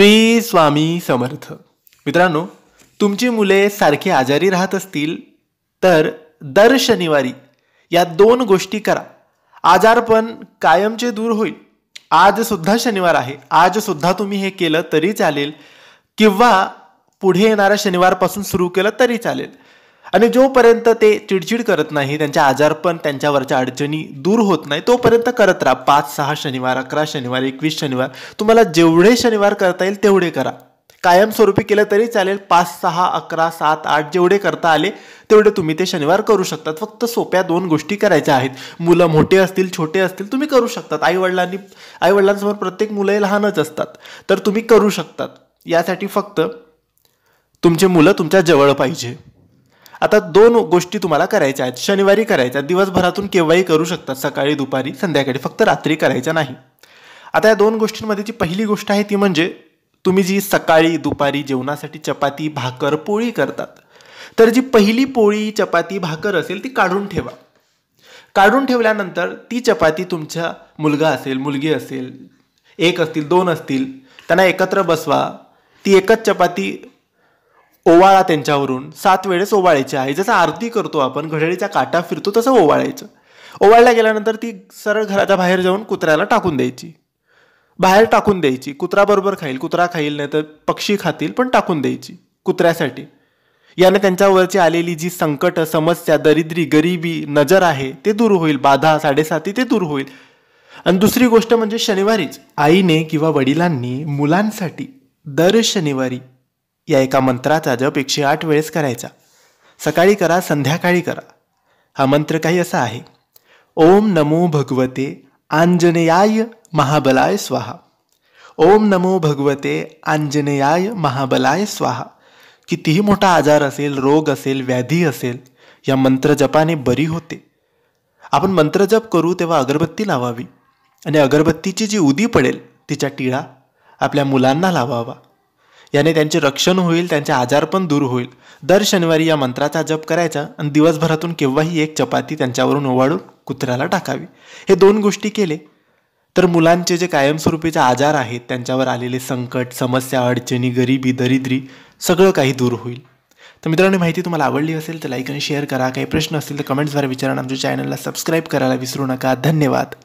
श्री स्वामी समर्थ मित्रांनो तुमची मुले सारखी आजारी राहत असतील तर दर शनिवारी या दोन गोष्टी करा आजारपण कायमचे दूर होईल आज सुद्धा शनिवार आहे आज सुद्धा तुम्ही हे केलं तरी चालेल किंवा पुढे येणाऱ्या शनिवारपासून सुरू केलं तरी चालेल आणि जोपर्यंत ते चिडचिड करत नाही त्यांच्या आजारपण त्यांच्यावरच्या अडचणी दूर होत नाही तोपर्यंत करत राहा पाच सहा शनिवार अकरा शनिवार एकवीस शनिवार तुम्हाला जेवढे शनिवार करता येईल तेवढे करा कायमस्वरूपी केलं तरी चालेल पाच सहा अकरा सात आठ जेवढे करता आले तेवढे तुम्ही ते शनिवार करू शकतात फक्त सोप्या दोन गोष्टी करायच्या आहेत मुलं मोठे असतील छोटे असतील तुम्ही करू शकतात आईवडिलांनी आईवडिलांसमोर प्रत्येक मुलं लहानच असतात तर तुम्ही करू शकतात यासाठी फक्त तुमचे मुलं तुमच्या जवळ पाहिजे आता दोन गोष्टी तुम्हाला करायच्या आहेत शनिवारी करायच्या दिवसभरातून केव्हाही करू शकतात सकाळी दुपारी संध्याकाळी फक्त रात्री करायच्या नाही आता या दोन गोष्टींमध्ये जी पहिली गोष्ट आहे ती म्हणजे तुम्ही जी सकाळी दुपारी जेवणासाठी चपाती भाकर पोळी करतात तर जी पहिली पोळी चपाती भाकर असेल ती काढून ठेवा काढून ठेवल्यानंतर ती चपाती तुमच्या मुलगा असेल मुलगी असेल एक असतील दोन असतील त्यांना एकत्र बसवा ती एकच चपाती ओवाळा त्यांच्यावरून सात वेळेस ओवाळायची आहे जसं आरती करतो आपण घड्याळीच्या काटा फिरतो तसं ओवाळायचं ओवाळल्या गेल्यानंतर ती सरळ घराच्या बाहेर जाऊन कुत्र्याला टाकून द्यायची बाहेर टाकून द्यायची कुत्राबरोबर खाईल कुत्रा खाईल नाही तर पक्षी खातील पण टाकून द्यायची कुत्र्यासाठी याने त्यांच्यावरची आलेली जी संकट समस्या दरिद्री गरिबी नजर आहे ते दूर होईल बाधा साडेसाती ते दूर होईल आणि दुसरी गोष्ट म्हणजे शनिवारीच आईने किंवा वडिलांनी मुलांसाठी दर शनिवारी या एका मंत्राचा जप एकशे आठ वेळेस करायचा सकाळी करा संध्याकाळी करा हा मंत्र काही असा आहे ओम नमो भगवते आंजनेयाय महाबलाय स्वाहा ओम नमो भगवते आंजनेयाय महाबलाय स्वाहा कितीही मोठा आजार असेल रोग असेल व्याधी असेल या मंत्रजपाने बरी होते आपण मंत्रजप करू तेव्हा अगरबत्ती लावावी आणि अगरबत्तीची जी उदी पडेल तिच्या टिळा आपल्या मुलांना लावावा याने त्यांचे रक्षण होईल त्यांचे आजार पण दूर होईल दर शनिवारी या मंत्राचा जप करायचा आणि दिवसभरातून केव्हाही एक चपाती त्यांच्यावरून ओवाळून कुत्र्याला टाकावी हे दोन गोष्टी केले तर मुलांचे जे कायमस्वरूपीचे आजार आहेत त्यांच्यावर आलेले संकट समस्या अडचणी गरिबी दरिद्री सगळं काही दूर होईल तर मित्रांनो माहिती तुम्हाला आवडली असेल तर लाईक आणि शेअर करा काही प्रश्न असतील तर कमेंट्सद्वारे विचारा आमच्या चॅनलला सबस्क्राईब करायला विसरू नका धन्यवाद